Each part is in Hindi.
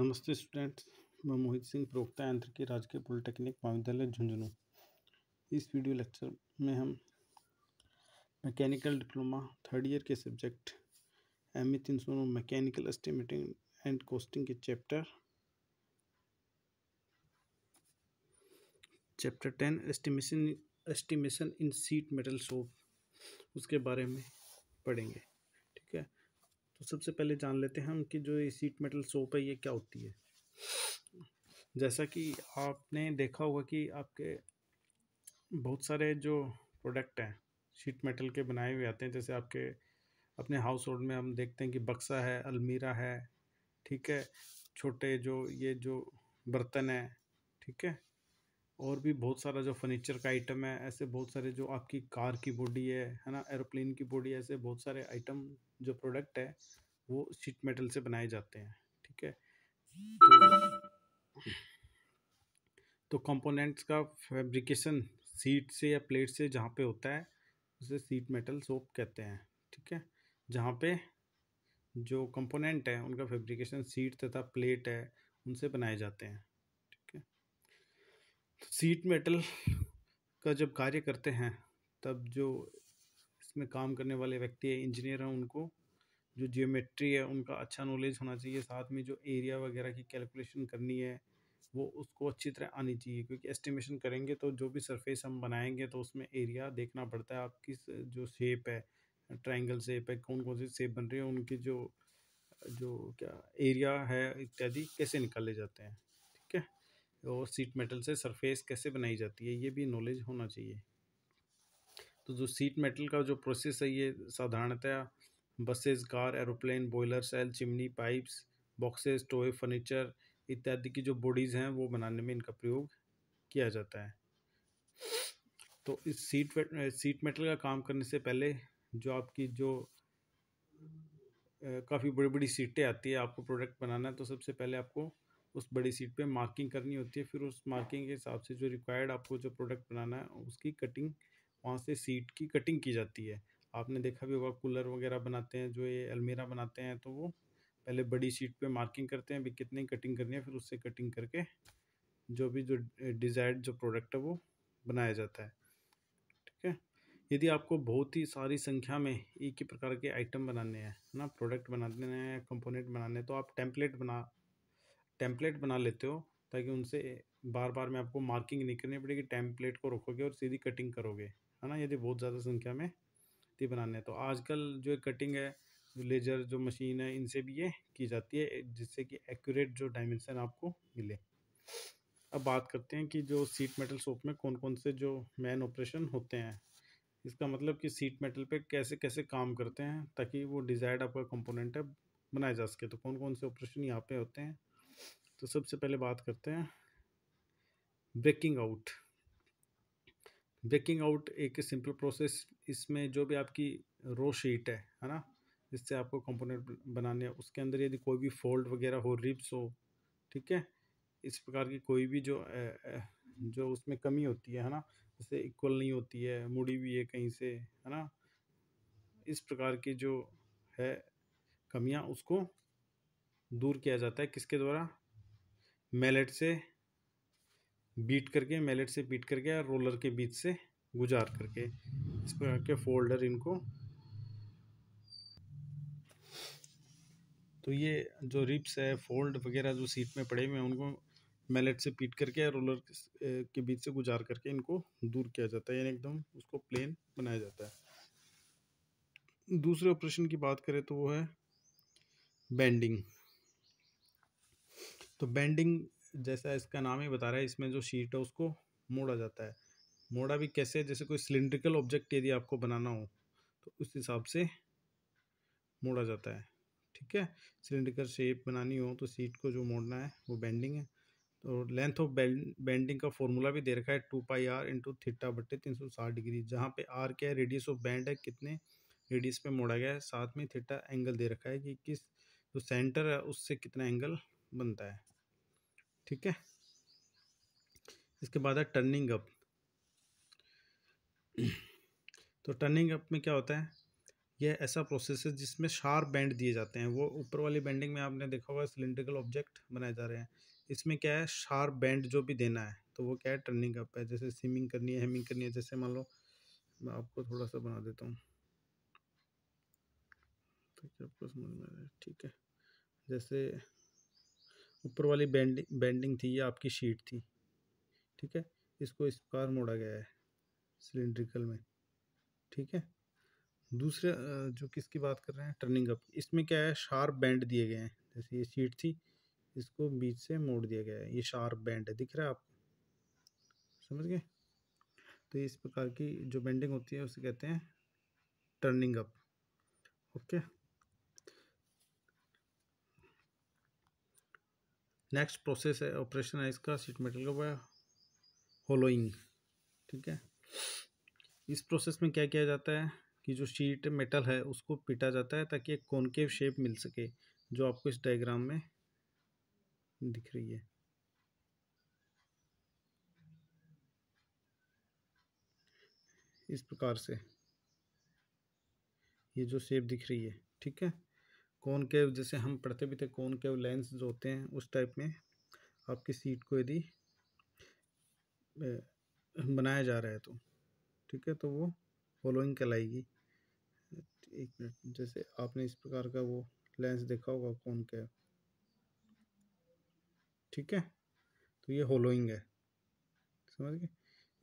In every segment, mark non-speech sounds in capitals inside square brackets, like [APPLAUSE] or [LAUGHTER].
नमस्ते स्टूडेंट्स मैं मोहित सिंह प्रोक्ता यंत्र के राजकीय पॉलिटेक्निक महाविद्यालय झुंझुनू इस वीडियो लेक्चर में हम मैकेनिकल डिप्लोमा थर्ड ईयर के सब्जेक्ट एम ई तीन सौ मैकेनिकल एस्टिमेटिंग एंड कॉस्टिंग के chapter chapter ten estimation estimation in sheet metal shop उसके बारे में पढ़ेंगे तो सबसे पहले जान लेते हैं हम कि जो ये सीट मेटल सोप है ये क्या होती है जैसा कि आपने देखा होगा कि आपके बहुत सारे जो प्रोडक्ट हैं शीट मेटल के बनाए हुए आते हैं जैसे आपके अपने हाउस होल्ड में हम देखते हैं कि बक्सा है अलमीरा है ठीक है छोटे जो ये जो बर्तन है ठीक है और भी बहुत सारा जो फर्नीचर का आइटम है ऐसे बहुत सारे जो आपकी कार की बॉडी है है ना एरोप्लेन की बॉडी ऐसे बहुत सारे आइटम जो प्रोडक्ट है वो शीट मेटल से बनाए जाते हैं ठीक है तो, तो कंपोनेंट्स का फैब्रिकेशन सीट से या प्लेट से जहाँ पे होता है उसे सीट मेटल सोप कहते हैं ठीक है जहाँ पे जो कंपोनेंट है उनका फैब्रिकेशन सीट तथा प्लेट है उनसे बनाए जाते हैं सीट मेटल का जब कार्य करते हैं तब जो इसमें काम करने वाले व्यक्ति है इंजीनियर हैं उनको जो जियोमेट्री है उनका अच्छा नॉलेज होना चाहिए साथ में जो एरिया वगैरह की कैलकुलेशन करनी है वो उसको अच्छी तरह आनी चाहिए क्योंकि एस्टिमेशन करेंगे तो जो भी सरफेस हम बनाएंगे तो उसमें एरिया देखना पड़ता है आपकी जो शेप है ट्रायंगल शेप है कौन कौन सी शेप बन रही है उनकी जो जो क्या एरिया है इत्यादि कैसे निकाले जाते हैं और तो सीट मेटल से सरफेस कैसे बनाई जाती है ये भी नॉलेज होना चाहिए तो जो सीट मेटल का जो प्रोसेस है ये साधारणतया buses car aeroplane boiler shell chimney pipes boxes toy furniture इत्यादि की जो बॉडीज़ हैं वो बनाने में इनका प्रयोग किया जाता है तो इस सीट सीट मेटल का काम करने से पहले जो आपकी जो काफ़ी बड़ी बड़ी सीटें आती है आपको प्रोडक्ट बनाना है तो सबसे पहले आपको उस बड़ी सीट पे मार्किंग करनी होती है फिर उस मार्किंग के हिसाब से जो रिक्वायर्ड आपको जो प्रोडक्ट बनाना है उसकी कटिंग वहाँ से सीट की कटिंग की जाती है आपने देखा भी होगा कूलर वगैरह बनाते हैं जो ये अलमीरा बनाते हैं तो वो पहले बड़ी सीट पे मार्किंग करते हैं भी कितनी कटिंग करनी है फिर उससे कटिंग करके जो भी जो डिज़ायर्ड जो प्रोडक्ट है वो बनाया जाता है ठीक है यदि आपको बहुत ही सारी संख्या में एक ही प्रकार के आइटम बनाने हैं ना प्रोडक्ट बनाने हैं कंपोनेंट बनाने हैं तो आप टेम्पलेट बना टेम्पलेट बना लेते हो ताकि उनसे बार बार में आपको मार्किंग नहीं करनी पड़ेगी टेम्पलेट को रखोगे और सीधी कटिंग करोगे है ना यदि बहुत ज़्यादा संख्या में ती बनाने हैं तो आजकल जो कटिंग है लेजर जो मशीन है इनसे भी ये की जाती है जिससे कि एक्यूरेट जो डायमेंशन आपको मिले अब बात करते हैं कि जो सीट मेटल सोप में कौन कौन से जो मेन ऑपरेशन होते हैं इसका मतलब कि सीट मेटल पे कैसे कैसे काम करते हैं ताकि वो डिज़ायर्ड आपका कंपोनेंट है बनाया जा सके तो कौन कौन से ऑपरेशन यहाँ पे होते हैं तो सबसे पहले बात करते हैं ब्रेकिंग आउट ब्रेकिंग आउट एक सिंपल प्रोसेस इसमें जो भी आपकी रो शीट है है ना जिससे आपको कंपोनेंट बनाने हैं उसके अंदर यदि कोई भी फोल्ड वगैरह हो रिब्स हो ठीक है इस प्रकार की कोई भी जो जो उसमें कमी होती है है ना जैसे इक्वल नहीं होती है मुड़ी हुई है कहीं से है ना इस प्रकार की जो है कमियां उसको दूर किया जाता है किसके द्वारा मेलेट से बीट करके मेलेट से बीट करके और रोलर के बीच से गुजार करके इस प्रकार के फोल्डर इनको तो ये जो रिप्स है फोल्ड वगैरह जो सीट में पड़े हुए हैं उनको मेलेट से पीट करके या रोलर के बीच से गुजार करके इनको दूर किया जाता है यानी एकदम उसको प्लेन बनाया जाता है दूसरे ऑपरेशन की बात करें तो वो है बेंडिंग तो बेंडिंग जैसा इसका नाम ही बता रहा है इसमें जो शीट है उसको मोड़ा जाता है मोड़ा भी कैसे जैसे कोई सिलेंड्रिकल ऑब्जेक्ट यदि आपको बनाना हो तो उस हिसाब से मोड़ा जाता है ठीक है सिलेंड्रिकल शेप बनानी हो तो सीट को जो मोड़ना है वो बेंडिंग है तो लेंथ ऑफ बेंडिंग का फॉर्मूला भी दे रखा है two pi R into theta बट्टे तीन सौ साठ डिग्री जहाँ पे आर क्या है रेडियस ऑफ बैंड है कितने रेडियस पे मोड़ा गया है साथ में थीटा एंगल दे रखा है कि किस जो तो सेंटर है उससे कितना एंगल बनता है ठीक है इसके बाद है टर्निंग अप [CLEARS THROAT] तो टर्निंग अप में क्या होता है यह ऐसा प्रोसेस है जिसमें शार्प बैंड दिए जाते हैं वो ऊपर वाली बैंडिंग में आपने देखा होगा सिलेंड्रिकल ऑब्जेक्ट बनाए जा रहे हैं इसमें क्या है शार्प बैंड जो भी देना है तो वो क्या है टर्निंग अप है जैसे सिमिंग करनी है हेमिंग करनी है जैसे मान लो मैं आपको थोड़ा सा बना देता हूँ तो आपको समझ में आ ठीक है जैसे ऊपर वाली बेंडिंग बेंडिंग थी या आपकी शीट थी ठीक है इसको इस प्रकार मोड़ा गया है सिलेंड्रिकल में ठीक है दूसरे जो किसकी बात कर रहे हैं टर्निंग अप इसमें क्या है शार्प बैंड दिए गए हैं जैसे ये शीट थी इसको बीच से मोड़ दिया गया है ये शार्प बैंड है दिख रहा है आपको समझ गए तो इस प्रकार की जो बेंडिंग होती है उसे कहते हैं turning up okay next process है ऑपरेशन है इसका सीट मेटल का हुआ होलोइंग ठीक है इस प्रोसेस में क्या किया जाता है कि जो शीट मेटल है उसको पीटा जाता है ताकि एक कॉनकेव शेप मिल सके जो आपको इस डायग्राम में दिख रही है इस प्रकार से ये जो शेप दिख रही है ठीक है कौन के जैसे हम पढ़ते भी थे के लेंस जो होते हैं उस टाइप में आपकी सीट को यदि बनाया जा रहा है तो ठीक है तो वो फॉलोइंग कहलाएगी एक मिनट जैसे आपने इस प्रकार का वो लेंस देखा होगा कौन क्या ठीक है तो ये होलोइंग है समझ गए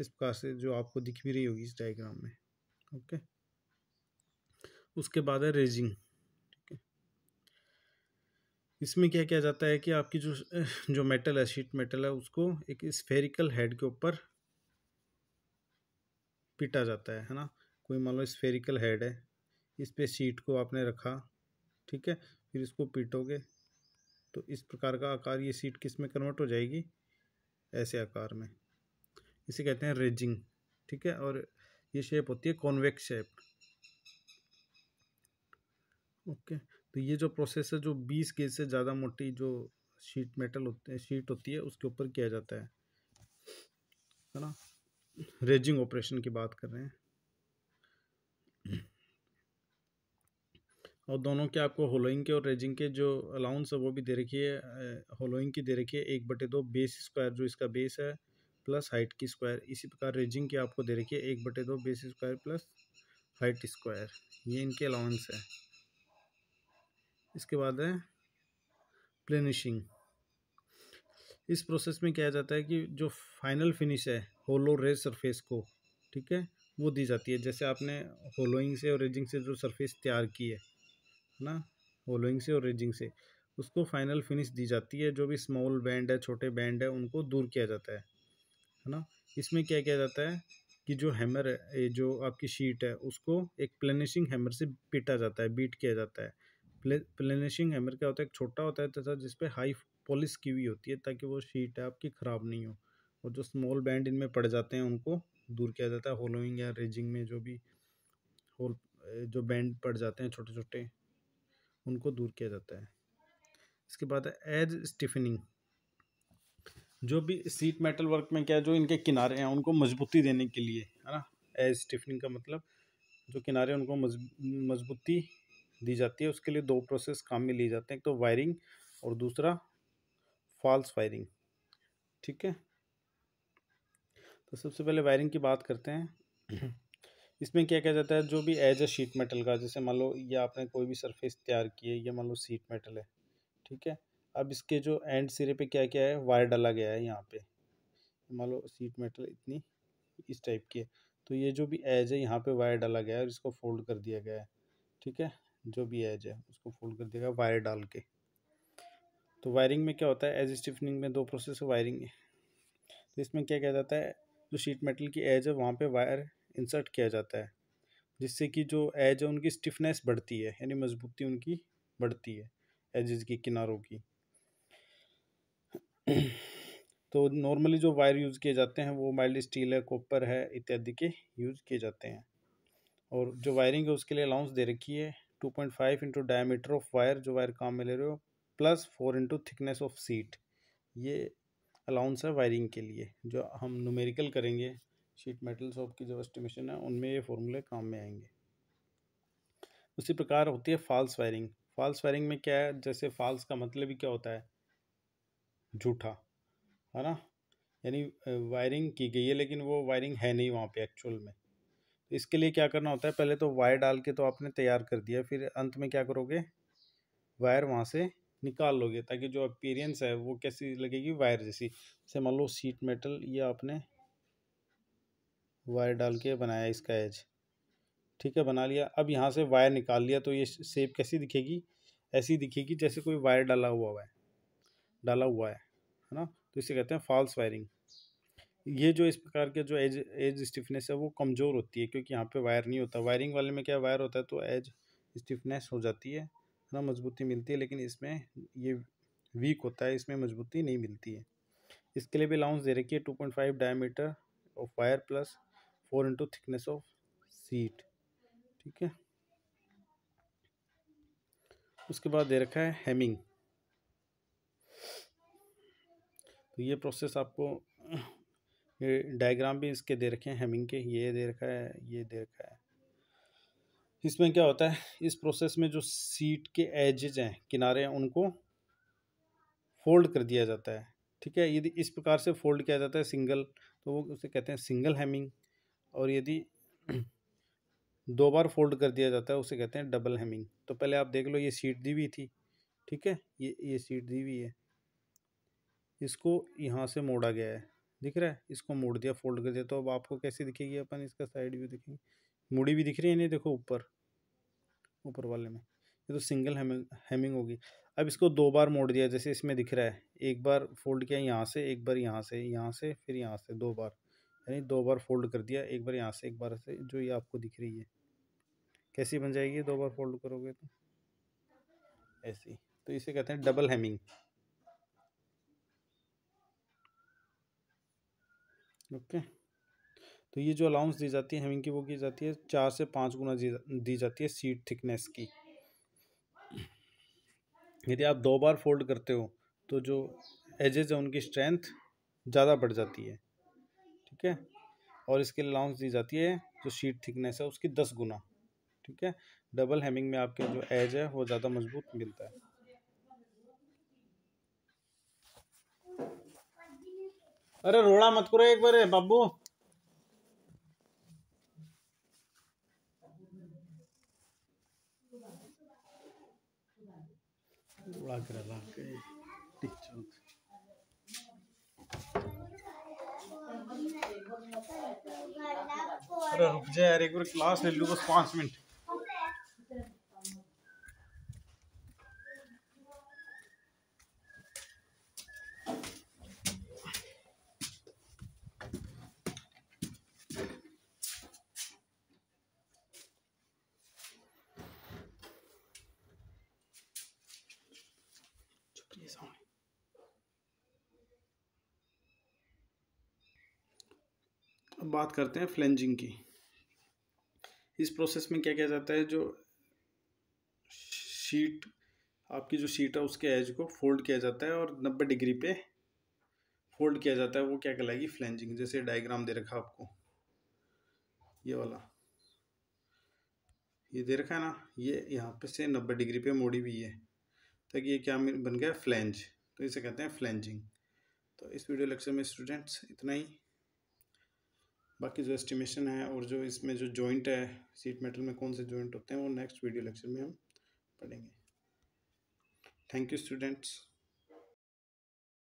इस प्रकार से जो आपको दिख भी रही होगी इस डायग्राम में ओके उसके बाद है रेजिंग इसमें क्या किया जाता है कि आपकी जो [LAUGHS] जो मेटल है शीट मेटल है उसको एक स्फेरिकल हेड के ऊपर पीटा जाता है है ना कोई मान लो स्फेरिकल हेड है इस पे शीट को आपने रखा ठीक है फिर इसको पीटोगे तो इस प्रकार का आकार ये सीट किस में कन्वर्ट हो जाएगी ऐसे आकार में इसे कहते हैं रेजिंग ठीक है और ये शेप होती है कॉन्वेक्स शेप ओके तो ये जो प्रोसेस है जो बीस गेज से ज़्यादा मोटी जो शीट मेटल होते हैं शीट होती है उसके ऊपर किया जाता है है ना रेजिंग ऑपरेशन की बात कर रहे हैं और दोनों के आपको होलोइंग के और रेजिंग के जो अलाउंस है वो भी दे रखी है होलोइंग की दे रखी है एक बटे दो बेस स्क्वायर जो इसका बेस है प्लस हाइट की स्क्वायर इसी प्रकार रेजिंग की आपको दे रखी है एक बटे दो base square plus height square ये इनके अलाउंस है इसके बाद है प्लेनिशिंग इस प्रोसेस में क्या जाता है कि जो फाइनल फिनिश है होलो रेज सरफेस को ठीक है वो दी जाती है जैसे आपने होलोइंग से और रेजिंग से जो सरफेस तैयार की है ना होलोइंग से और रेजिंग से उसको फाइनल फिनिश दी जाती है जो भी स्मॉल बैंड है छोटे बैंड है उनको दूर किया जाता है है ना इसमें क्या किया जाता है कि जो हैमर है जो आपकी शीट है उसको एक प्लेनिशिंग हैमर से पीटा जाता है बीट किया जाता है प्लेनिशिंग हैमर क्या होता है एक छोटा होता है तथा जिसपे हाई पॉलिश की हुई होती है ताकि वो शीट है आपकी ख़राब नहीं हो और जो स्मॉल बैंड इनमें पड़ जाते हैं उनको दूर किया जाता है होलोइंग या रेजिंग में जो भी होल जो बैंड पड़ जाते हैं छोटे छोटे उनको दूर किया जाता है इसके बाद एज स्टिफनिंग जो भी सीट मेटल वर्क में क्या है जो इनके किनारे हैं उनको मजबूती देने के लिए है ना एज स्टिफनिंग का मतलब जो किनारे उनको मजबूती दी जाती है उसके लिए दो प्रोसेस काम में लिए जाते हैं एक तो वायरिंग और दूसरा फॉल्स वायरिंग ठीक है तो सबसे पहले वायरिंग की बात करते हैं इसमें क्या क्या जाता है जो भी एज ए शीट मेटल का जैसे मान लो ये आपने कोई भी सरफेस तैयार की है या मान लो सीट मेटल है ठीक है अब इसके जो एंड सिरे पे क्या क्या है वायर डाला गया है यहाँ पे मान लो सीट मेटल इतनी इस टाइप की है तो ये जो भी एज है यहाँ पे वायर डाला गया है और इसको फोल्ड कर दिया गया है ठीक है जो भी एज है उसको फोल्ड कर देगा वायर डाल के तो वायरिंग में क्या होता है एज स्टिफनिंग में दो प्रोसेस है वायरिंग है तो इसमें क्या किया जाता है जो शीट मेटल की एज है वहाँ पे वायर इंसर्ट किया जाता है जिससे कि जो एज है उनकी स्टिफनेस बढ़ती है यानी मजबूती उनकी बढ़ती है एजेस की किनारों की तो नॉर्मली जो वायर यूज़ किए जाते हैं वो माइल्ड स्टील है कॉपर है इत्यादि के यूज़ किए जाते हैं और जो वायरिंग है उसके लिए अलाउंस दे रखी है two point five into diameter of wire जो वायर काम में ले रहे हो plus four into thickness of sheet ये अलाउंस है वायरिंग के लिए जो हम नूमेरिकल करेंगे शीट मेटल सॉप की जो एस्टिमेशन है उनमें ये फॉर्मूले काम में आएंगे उसी प्रकार होती है फॉल्स वायरिंग फॉल्स वायरिंग में क्या है जैसे फॉल्स का मतलब ही क्या होता है झूठा है ना यानी वायरिंग की गई है लेकिन वो वायरिंग है नहीं वहाँ पे एक्चुअल में इसके लिए क्या करना होता है पहले तो वायर डाल के तो आपने तैयार कर दिया फिर अंत में क्या करोगे वायर वहाँ से निकाल लोगे ताकि जो अपीरियंस है वो कैसी लगेगी वायर जैसी जैसे मान लो सीट मेटल ये आपने वायर डाल के बनाया इसका एज ठीक है बना लिया अब यहाँ से वायर निकाल लिया तो ये सेप कैसी दिखेगी ऐसी दिखेगी जैसे कोई वायर डाला हुआ है डाला हुआ है है ना तो इसे कहते हैं फॉल्स वायरिंग ये जो इस प्रकार के जो एज एज स्टिफनेस है वो कमज़ोर होती है क्योंकि यहाँ पे वायर नहीं होता वायरिंग वाले में क्या वायर होता है तो एज स्टिफनेस हो जाती है ना मजबूती मिलती है लेकिन इसमें ये वीक होता है इसमें मजबूती नहीं मिलती है इसके लिए भी अलाउंस दे रखी है two point five metre of wire plus four into thickness of sheet ठीक है उसके बाद दे रखा है हेमिंग तो ये प्रोसेस आपको ये डायग्राम भी इसके दे रखे हैं हेमिंग के ये दे रखा है ये दे रखा है इसमें क्या होता है इस प्रोसेस में जो सीट के एजेज हैं किनारे हैं उनको फोल्ड कर दिया जाता है ठीक है यदि इस प्रकार से फोल्ड किया जाता है सिंगल तो वो उसे कहते हैं सिंगल हेमिंग और यदि [CLEARS THROAT] दो बार फोल्ड कर दिया जाता है उसे कहते हैं डबल हेमिंग तो पहले आप देख लो ये सीट दी हुई थी ठीक है ये ये सीट दी हुई है इसको यहाँ से मोड़ा गया है दिख रहा है इसको मोड़ दिया फोल्ड कर दिया तो अब आपको कैसे दिखेगी अपन इसका साइड व्यू दिखेंगे मुड़ी भी दिख रही है नहीं देखो ऊपर ऊपर वाले में ये तो सिंगल हेमिंग हेमिंग होगी अब इसको दो बार मोड़ दिया जैसे इसमें दिख रहा है एक बार फोल्ड किया यहाँ से एक बार यहाँ से यहाँ से फिर यहाँ से दो बार यानी दो बार फोल्ड कर दिया एक बार यहाँ से एक बार से जो ये आपको दिख रही है कैसी बन जाएगी दो बार फोल्ड करोगे तो ऐसी तो इसे कहते हैं डबल हेमिंग ओके तो ये जो अलाउंस दी जाती है हेमिंग की वो की जाती है चार से पाँच गुना दी जाती है सीट थिकनेस की यदि आप दो बार फोल्ड करते हो तो जो एजेज है उनकी स्ट्रेंथ ज़्यादा बढ़ जाती है ठीक है और इसके अलाउंस दी जाती है जो सीट थिकनेस है उसकी दस गुना ठीक है डबल हेमिंग में आपके जो एज है वो ज़्यादा मजबूत मिलता है अरे रोड़ा मत करो एक बार बाबू अरे रुक जाए यार एक बार क्लास ले लूँ बस पाँच मिनट अब बात करते हैं फ्लेंजिंग की इस प्रोसेस में क्या किया जाता है जो शीट आपकी जो शीट है उसके एज को फोल्ड किया जाता है और नब्बे डिग्री पे फोल्ड किया जाता है वो क्या कहलाएगी फ्लेंजिंग जैसे डायग्राम दे रखा आपको ये वाला ये दे रखा है ना ये यहाँ पे से नब्बे डिग्री पे मोड़ी हुई है ताकि ये क्या बन गया फ्लेंज तो इसे कहते हैं फ्लेंजिंग तो इस वीडियो लेक्चर में स्टूडेंट्स इतना ही बाकी जो एस्टिमेशन है और जो इसमें जो जॉइंट है सीट मेटल में कौन से जॉइंट होते हैं वो नेक्स्ट वीडियो लेक्चर में हम पढ़ेंगे थैंक यू स्टूडेंट्स